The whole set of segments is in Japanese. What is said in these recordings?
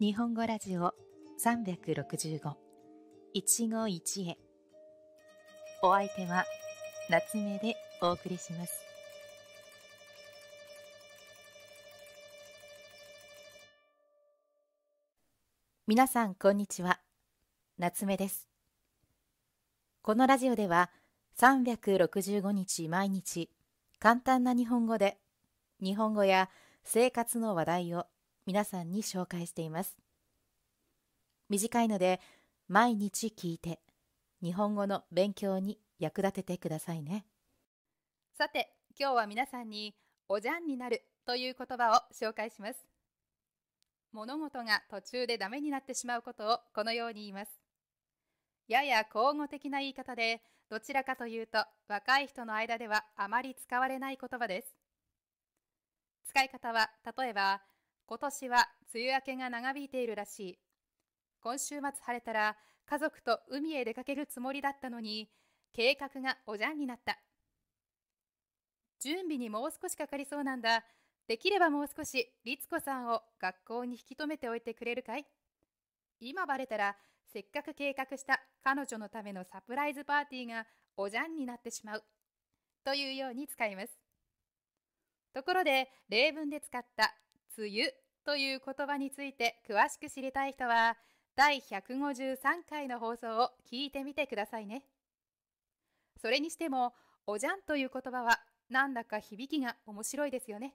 日本語ラジオ365一期一会お相手は夏目でお送りします。皆さんこんにちは。夏目です。このラジオでは365日毎日簡単な日本語で日本語や生活の話題を皆さんに紹介しています短いので毎日聞いて日本語の勉強に役立ててくださいねさて今日は皆さんにおじゃんになるという言葉を紹介します物事が途中でダメになってしまうことをこのように言いますやや口語的な言い方でどちらかというと若い人の間ではあまり使われない言葉です使い方は例えば今年は梅雨明けが長引いているらしい。今週末晴れたら家族と海へ出かけるつもりだったのに、計画がおじゃんになった。準備にもう少しかかりそうなんだ。できればもう少し律子さんを学校に引き止めておいてくれるかい今バレたらせっかく計画した彼女のためのサプライズパーティーがおじゃんになってしまう。というように使います。ところで例文で使った梅雨という言葉について詳しく知りたい人は第153回の放送を聞いてみてくださいねそれにしてもおじゃんという言葉はなんだか響きが面白いですよね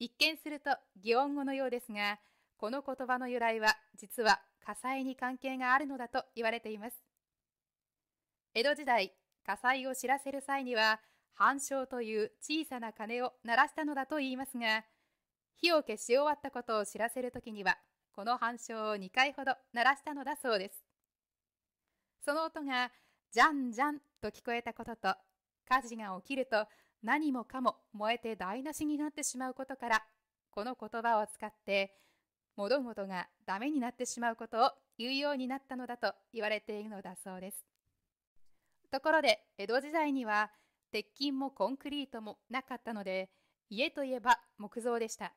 一見すると擬音語のようですがこの言葉の由来は実は火災に関係があるのだと言われています江戸時代火災を知らせる際には反鐘という小さな鐘を鳴らしたのだといいますが火を消し終わったことを知らせる時にはこの反証を2回ほど鳴らしたのだそうですその音がじゃんじゃんと聞こえたことと火事が起きると何もかも燃えて台無しになってしまうことからこの言葉を使って物事がダメになってしまうことを言うようになったのだと言われているのだそうですところで江戸時代には鉄筋もコンクリートもなかったので家といえば木造でした。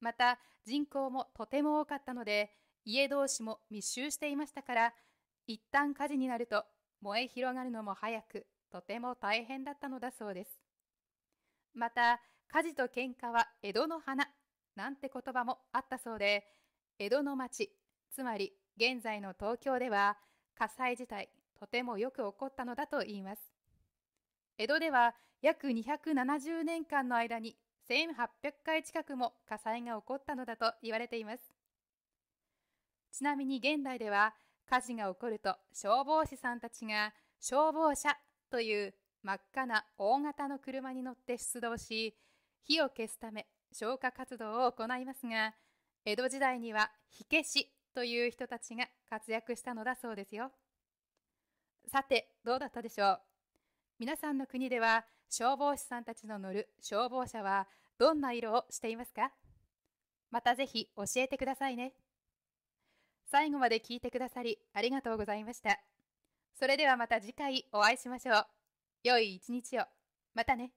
また人口もとても多かったので、家同士も密集していましたから、一旦火事になると燃え広がるのも早く、とても大変だったのだそうです。また、火事と喧嘩は江戸の花なんて言葉もあったそうで、江戸の町、つまり現在の東京では火災自体とてもよく起こったのだといいます。江戸では約270年間の間に1800回近くも火災が起こったのだと言われています。ちなみに現代では火事が起こると消防士さんたちが消防車という真っ赤な大型の車に乗って出動し火を消すため消火活動を行いますが江戸時代には火消しという人たちが活躍したのだそうですよさてどうだったでしょう皆さんの国では消防士さんたちの乗る消防車はどんな色をしていますかまたぜひ教えてくださいね。最後まで聞いてくださりありがとうございました。それではまた次回お会いしましょう。良い一日を。またね。